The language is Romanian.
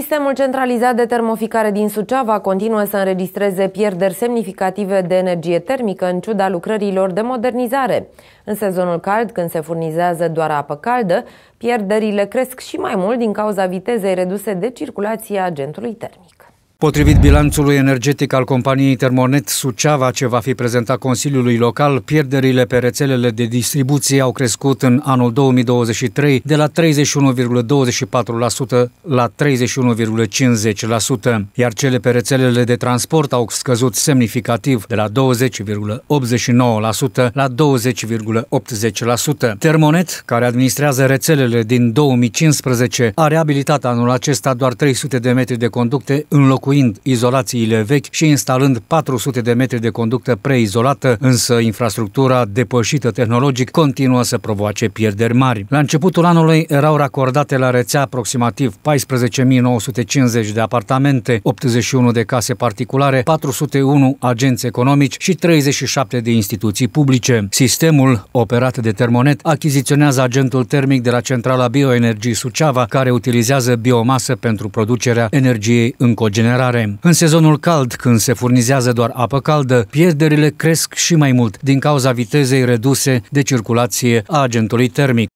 Sistemul centralizat de termoficare din Suceava continuă să înregistreze pierderi semnificative de energie termică în ciuda lucrărilor de modernizare. În sezonul cald, când se furnizează doar apă caldă, pierderile cresc și mai mult din cauza vitezei reduse de circulație a agentului termic. Potrivit bilanțului energetic al companiei Termonet Suceava, ce va fi prezentat Consiliului Local, pierderile pe rețelele de distribuție au crescut în anul 2023 de la 31,24% la 31,50%, iar cele pe rețelele de transport au scăzut semnificativ de la 20,89% la 20,80%. Termonet, care administrează rețelele din 2015, a reabilitat anul acesta doar 300 de metri de conducte înlocuite înlocuind izolațiile vechi și instalând 400 de metri de conductă preizolată, însă infrastructura depășită tehnologic continuă să provoace pierderi mari. La începutul anului erau racordate la rețea aproximativ 14.950 de apartamente, 81 de case particulare, 401 agenți economici și 37 de instituții publice. Sistemul, operat de Termonet, achiziționează agentul termic de la centrala bioenergie Suceava, care utilizează biomasă pentru producerea energiei în cogenerare regenerare. În sezonul cald, când se furnizează doar apă caldă, pierderile cresc și mai mult din cauza vitezei reduse de circulație a agentului termic.